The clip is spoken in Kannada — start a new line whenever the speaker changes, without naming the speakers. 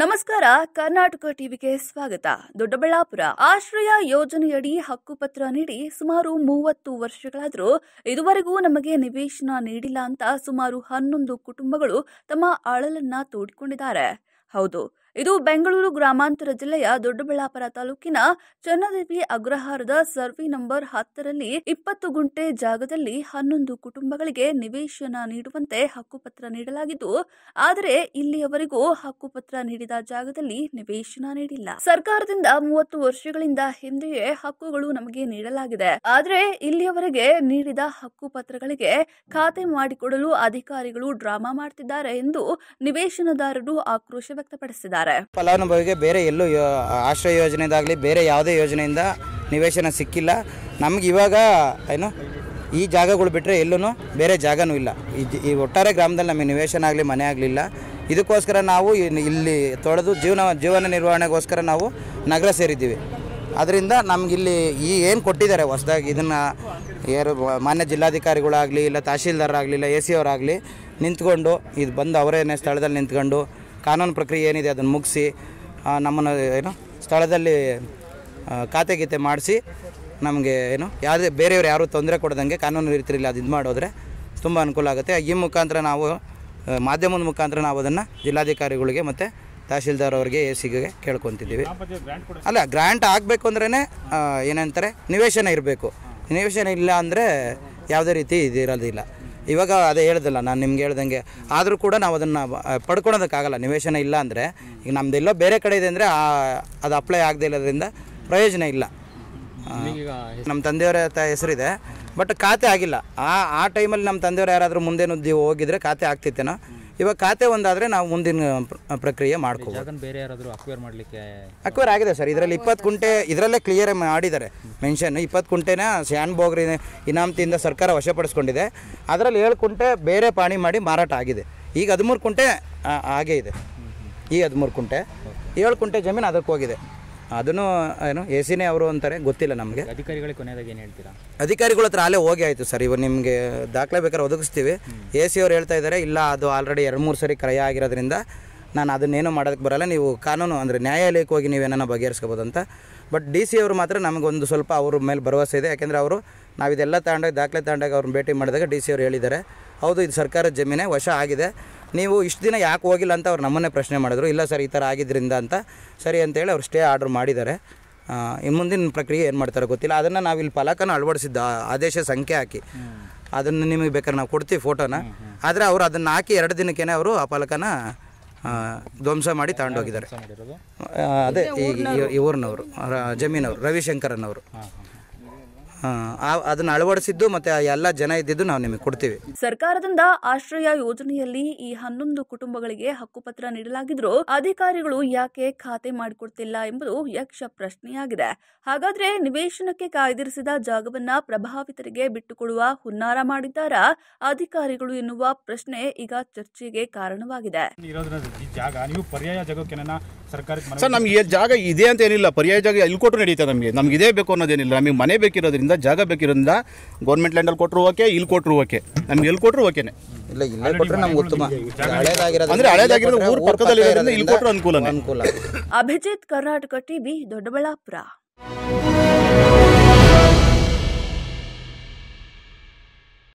ನಮಸ್ಕಾರ ಕರ್ನಾಟಕ ಟಿವಿಗೆ ಸ್ವಾಗತ ದೊಡ್ಡಬಳ್ಳಾಪುರ ಆಶ್ರಯ ಯೋಜನೆಯಡಿ ಹಕ್ಕುಪತ್ರ ನೀಡಿ ಸುಮಾರು ಮೂವತ್ತು ವರ್ಷಗಳಾದರೂ ಇದುವರೆಗೂ ನಮಗೆ ನಿವೇಶನ ನೀಡಿಲ್ಲ ಅಂತ ಸುಮಾರು ಹನ್ನೊಂದು ಕುಟುಂಬಗಳು ತಮ್ಮ ಅಳಲನ್ನ ತೋಡಿಕೊಂಡಿದ್ದಾರೆ ಹೌದು ಇದು ಬೆಂಗಳೂರು ಗ್ರಾಮಾಂತರ ಜಿಲ್ಲೆಯ ದೊಡ್ಡಬಳ್ಳಾಪುರ ತಾಲೂಕಿನ ಚನ್ನದೇವಿ ಅಗ್ರಹಾರದ ಸರ್ವೆ ನಂಬರ್ ಹತ್ತರಲ್ಲಿ ಇಪ್ಪತ್ತು ಗುಂಟೆ ಜಾಗದಲ್ಲಿ ಹನ್ನೊಂದು ಕುಟುಂಬಗಳಿಗೆ ನಿವೇಶನ ನೀಡುವಂತೆ ಹಕ್ಕುಪತ್ರ ನೀಡಲಾಗಿದ್ದು ಆದರೆ ಇಲ್ಲಿಯವರೆಗೂ ಹಕ್ಕುಪತ್ರ ನೀಡಿದ ಜಾಗದಲ್ಲಿ ನಿವೇಶನ ನೀಡಿಲ್ಲ ಸರ್ಕಾರದಿಂದ ಮೂವತ್ತು ವರ್ಷಗಳಿಂದ ಹಿಂದೆಯೇ ಹಕ್ಕುಗಳು ನಮಗೆ ನೀಡಲಾಗಿದೆ ಆದರೆ ಇಲ್ಲಿಯವರೆಗೆ ನೀಡಿದ ಹಕ್ಕುಪತ್ರಗಳಿಗೆ ಖಾತೆ ಮಾಡಿಕೊಡಲು ಅಧಿಕಾರಿಗಳು ಡ್ರಾಮಾ ಮಾಡುತ್ತಿದ್ದಾರೆ ಎಂದು ನಿವೇಶನದಾರರು ಆಕ್ರೋಶ ವ್ಯಕ್ತಪಡಿಸಿದ್ದಾರೆ ಹೇಳಿದ್ದಾರೆ
ಫಲಾನುಭವಿಗೆ ಬೇರೆ ಎಲ್ಲೂ ಆಶ್ರಯ ಯೋಜನೆದಾಗಲಿ ಬೇರೆ ಯಾವುದೇ ಯೋಜನೆಯಿಂದ ನಿವೇಶನ ಸಿಕ್ಕಿಲ್ಲ ನಮ್ಗೆ ಇವಾಗ ಏನು ಈ ಜಾಗಗಳು ಬಿಟ್ಟರೆ ಎಲ್ಲೂ ಬೇರೆ ಜಾಗನೂ ಇಲ್ಲ ಈ ಒಟ್ಟಾರೆ ಗ್ರಾಮದಲ್ಲಿ ನಮಗೆ ನಿವೇಶನ ಆಗಲಿ ಮನೆ ಆಗಲಿಲ್ಲ ಇದಕ್ಕೋಸ್ಕರ ನಾವು ಇಲ್ಲಿ ತೊಳೆದು ಜೀವನ ಜೀವನ ನಿರ್ವಹಣೆಗೋಸ್ಕರ ನಾವು ನಗರ ಸೇರಿದ್ದೀವಿ ಅದರಿಂದ ನಮಗಿಲ್ಲಿ ಈ ಏನು ಕೊಟ್ಟಿದ್ದಾರೆ ಹೊಸದಾಗಿ ಇದನ್ನು ಯಾರು ಮಾನ್ಯ ಜಿಲ್ಲಾಧಿಕಾರಿಗಳಾಗಲಿ ಇಲ್ಲ ಆಗಲಿ ಇಲ್ಲ ಎ ಸಿ ಅವರಾಗಲಿ ನಿಂತ್ಕೊಂಡು ಇದು ಬಂದು ಅವರೇನೇ ಸ್ಥಳದಲ್ಲಿ ನಿಂತ್ಕೊಂಡು ಕಾನೂನು ಪ್ರಕ್ರಿಯೆ ಏನಿದೆ ಅದನ್ನು ಮುಗಿಸಿ ನಮ್ಮನ್ನು ಏನು ಸ್ಥಳದಲ್ಲಿ ಖಾತೆ ಗೀತೆ ಮಾಡಿಸಿ ನಮಗೆ ಏನು ಯಾವುದೇ ಬೇರೆಯವ್ರು ಯಾರೂ ತೊಂದರೆ ಕೊಡ್ದಂಗೆ ಕಾನೂನು ರೀತಿಯಲ್ಲಿ ಅದು ಇದು ಮಾಡಿದ್ರೆ ತುಂಬ ಅನುಕೂಲ ಆಗುತ್ತೆ ಈ ಮುಖಾಂತರ ನಾವು ಮಾಧ್ಯಮದ ಮುಖಾಂತರ ನಾವು ಅದನ್ನು ಜಿಲ್ಲಾಧಿಕಾರಿಗಳಿಗೆ ಮತ್ತು ತಹಶೀಲ್ದಾರ್ ಅವರಿಗೆ ಎ ಸಿಗೆ ಕೇಳ್ಕೊತಿದ್ದೀವಿ ಅಲ್ಲ ಗ್ರ್ಯಾಂಟ್ ಆಗಬೇಕು ಅಂದ್ರೇ ಏನಂತಾರೆ ನಿವೇಶನ ಇರಬೇಕು ನಿವೇಶನ ಇಲ್ಲ ಅಂದರೆ ಯಾವುದೇ ರೀತಿ ಇದಿರೋದಿಲ್ಲ ಇವಾಗ ಅದೇ ಹೇಳ್ದಲ್ಲ ನಾನು ನಿಮ್ಗೆ ಹೇಳ್ದಂಗೆ ಆದರೂ ಕೂಡ ನಾವು ಅದನ್ನು ಪಡ್ಕೊಳೋದಕ್ಕಾಗಲ್ಲ ನಿವೇಶನ ಇಲ್ಲ ಅಂದರೆ ಈಗ ನಮ್ಮದೆಲ್ಲೋ ಬೇರೆ ಕಡೆ ಇದೆ ಅಂದರೆ ಅದು ಅಪ್ಲೈ ಆಗದೇ ಇರೋದ್ರಿಂದ ಪ್ರಯೋಜನ ಇಲ್ಲ ನಮ್ಮ ತಂದೆಯವರ ಹೆಸರಿದೆ ಬಟ್ ಖಾತೆ ಆಗಿಲ್ಲ ಆ ಆ ಟೈಮಲ್ಲಿ ನಮ್ಮ ತಂದೆಯವರು ಯಾರಾದರೂ ಮುಂದೆ ನುದ್ದಿ ಹೋಗಿದ್ರೆ ಖಾತೆ ಆಗ್ತಿತ್ತೇನೋ ಇವಾಗ ಖಾತೆ ಒಂದಾದರೆ ನಾವು ಮುಂದಿನ ಪ್ರಕ್ರಿಯೆ ಮಾಡ್ಕೋಬೋದು ಬೇರೆ ಯಾರಾದರೂ ಅಕ್ವೇರ್ ಮಾಡಲಿಕ್ಕೆ ಅಕ್ವೇರ್ ಆಗಿದೆ ಸರ್ ಇದರಲ್ಲಿ ಇಪ್ಪತ್ತು ಕುಂಟೆ ಇದರಲ್ಲೇ ಕ್ಲಿಯರ್ ಮಾಡಿದ್ದಾರೆ ಮೆನ್ಷನ್ ಇಪ್ಪತ್ತು ಕುಂಟೆನ ಸ್ಯಾನ್ ಬೋಗ್ರಿ ಇನಾಮತಿಯಿಂದ ಸರ್ಕಾರ ವಶಪಡಿಸ್ಕೊಂಡಿದೆ ಅದರಲ್ಲಿ ಏಳು ಕುಂಟೆ ಬೇರೆ ಪಾಣಿ ಮಾಡಿ ಮಾರಾಟ ಆಗಿದೆ ಈಗ ಹದಿಮೂರು ಕುಂಟೆ ಆಗೇ ಇದೆ ಈ ಹದಿಮೂರು ಕುಂಟೆ ಏಳು ಕುಂಟೆ ಜಮೀನು ಅದಕ್ಕೆ ಹೋಗಿದೆ ಅದನ್ನು ಏನು ಎ ಸಿನೇ ಅವರು ಅಂತಾರೆ ಗೊತ್ತಿಲ್ಲ ನಮಗೆ ಅಧಿಕಾರಿಗಳಿಗೆ ಕೊನೆಯದಾಗಿ ಏನು ಹೇಳ್ತೀರಾ ಅಧಿಕಾರಿಗಳ ಹತ್ರ ಅಲ್ಲೇ ಹೋಗಿ ಆಯಿತು ಸರ್ ಇವಾಗ ನಿಮಗೆ ದಾಖಲೆ ಬೇಕಾದ್ರೆ ಒದಗಿಸ್ತೀವಿ ಎ ಸಿ ಅವ್ರು ಹೇಳ್ತಾ ಇದ್ದಾರೆ ಇಲ್ಲ ಅದು ಆಲ್ರೆಡಿ ಎರಡು ಮೂರು ಸರಿ ಕ್ರಯ ಆಗಿರೋದ್ರಿಂದ ನಾನು ಅದನ್ನೇನು ಮಾಡೋದಕ್ಕೆ ಬರಲ್ಲ ನೀವು ಕಾನೂನು ಅಂದರೆ ನ್ಯಾಯಾಲಯಕ್ಕೆ ಹೋಗಿ ನೀವೇನೋ ಬಗೆಹರಿಸ್ಕೋಬೋದು ಅಂತ ಬಟ್ ಡಿ ಸಿ ಅವರು ಮಾತ್ರ ನಮಗೊಂದು ಸ್ವಲ್ಪ ಅವ್ರ ಮೇಲೆ ಭರವಸೆ ಇದೆ ಯಾಕೆಂದರೆ ಅವರು ನಾವಿದೆಲ್ಲ ತಗೊಂಡಾಗ ದಾಖಲೆ ತಗೊಂಡಾಗ ಅವ್ರನ್ನ ಭೇಟಿ ಮಾಡಿದಾಗ ಡಿ ಸಿ ಅವರು ಹೇಳಿದ್ದಾರೆ ಹೌದು ಇದು ಸರ್ಕಾರದ ಜಮೀನೇ ವಶ ಆಗಿದೆ ನೀವು ಇಷ್ಟು ದಿನ ಯಾಕೆ ಹೋಗಿಲ್ಲ ಅಂತ ಅವ್ರು ನಮ್ಮನ್ನೇ ಪ್ರಶ್ನೆ ಮಾಡಿದ್ರು ಇಲ್ಲ ಸರ್ ಈ ಥರ ಆಗಿದ್ದರಿಂದ ಅಂತ ಸರಿ ಅಂತೇಳಿ ಅವ್ರು ಸ್ಟೇ ಆರ್ಡ್ರ್ ಮಾಡಿದ್ದಾರೆ ಇನ್ನು ಮುಂದಿನ ಪ್ರಕ್ರಿಯೆ ಏನು ಮಾಡ್ತಾರೆ ಗೊತ್ತಿಲ್ಲ ಅದನ್ನು ನಾವು ಇಲ್ಲಿ ಫಲಕನ ಅಳವಡಿಸಿದ್ದು ಆದೇಶ ಸಂಖ್ಯೆ ಹಾಕಿ ಅದನ್ನು ನಿಮಗೆ ಬೇಕಾದ್ರೆ ನಾವು ಕೊಡ್ತೀವಿ ಫೋಟೋನ ಆದರೆ ಅವರು ಅದನ್ನು ಹಾಕಿ ಎರಡು ದಿನಕ್ಕೇ ಅವರು ಆ ಫಲಕನ ಧ್ವಂಸ ಮಾಡಿ ತಗೊಂಡೋಗಿದ್ದಾರೆ ಅದೇ ಈ ಇವ್ರನ್ನವರು ಜಮೀನವರು ರವಿಶಂಕರನ್ನವರು ಅದನ್ನ ಅಳವಡಿಸಿದ್ದು ಮತ್ತೆ ಎಲ್ಲ ಜನ ಇದ್ದಿದ್ದು ನಾವು ನಿಮಗೆ ಕೊಡ್ತೀವಿ
ಸರ್ಕಾರದಿಂದ ಆಶ್ರಯ ಯೋಜನೆಯಲ್ಲಿ ಈ ಹನ್ನೊಂದು ಕುಟುಂಬಗಳಿಗೆ ಹಕ್ಕುಪತ್ರ ನೀಡಲಾಗಿದ್ರು ಅಧಿಕಾರಿಗಳು ಯಾಕೆ ಖಾತೆ ಮಾಡಿಕೊಡ್ತಿಲ್ಲ ಎಂಬುದು ಯಕ್ಷ ಪ್ರಶ್ನೆಯಾಗಿದೆ ಹಾಗಾದ್ರೆ ನಿವೇಶನಕ್ಕೆ ಕಾಯ್ದಿರಿಸಿದ ಜಾಗವನ್ನ ಪ್ರಭಾವಿತರಿಗೆ ಬಿಟ್ಟುಕೊಡುವ ಹುನ್ನಾರ ಮಾಡಿದ್ದಾರಾ ಅಧಿಕಾರಿಗಳು ಎನ್ನುವ ಪ್ರಶ್ನೆ ಈಗ ಚರ್ಚೆಗೆ ಕಾರಣವಾಗಿದೆ ಸರ್ ನಮಗೆ
ಜಾಗ ಇದೆ ಅಂತ ಏನಿಲ್ಲ ಪರ್ಯಾಯ ಜಾಗ ಇಲ್ಲಿ ಕೊಟ್ಟರು ನಡೀತದೆ ನಮಗೆ ನಮ್ಗೆ ಇದೇ ಬೇಕು ಅನ್ನೋದೇನಿಲ್ಲ ನಮಗೆ ಮನೆ ಬೇಕಿರೋದ್ರಿಂದ ಜಾಗ ಬೇಕಿರೋದ್ರಿಂದ ಗೌರ್ಮೆಂಟ್ ಲ್ಯಾಂಡಲ್ಲಿ ಕೊಟ್ಟರು ಓಕೆ ಇಲ್ಲಿ ಕೊಟ್ಟರು ಓಕೆ ನಮ್ಗೆ ಎಲ್ಲಿ ಕೊಟ್ಟರು ಓಕೆನೆ ಇಲ್ಲ ಕೊಟ್ಟರೆ ನಮ್ಗೆ ಉತ್ತಮ ಅಂದ್ರೆ ಹಳೇದಾಗಿರೋದು ಊರು ಪಕ್ಕದಲ್ಲಿ ಇಲ್ಲಿ ಕೊಟ್ಟರು ಅನುಕೂಲ ಅನುಕೂಲ
ಅಭಿಜಿತ್ ಕರ್ನಾಟಕ ಟಿವಿ ದೊಡ್ಡಬಳ್ಳಾಪುರ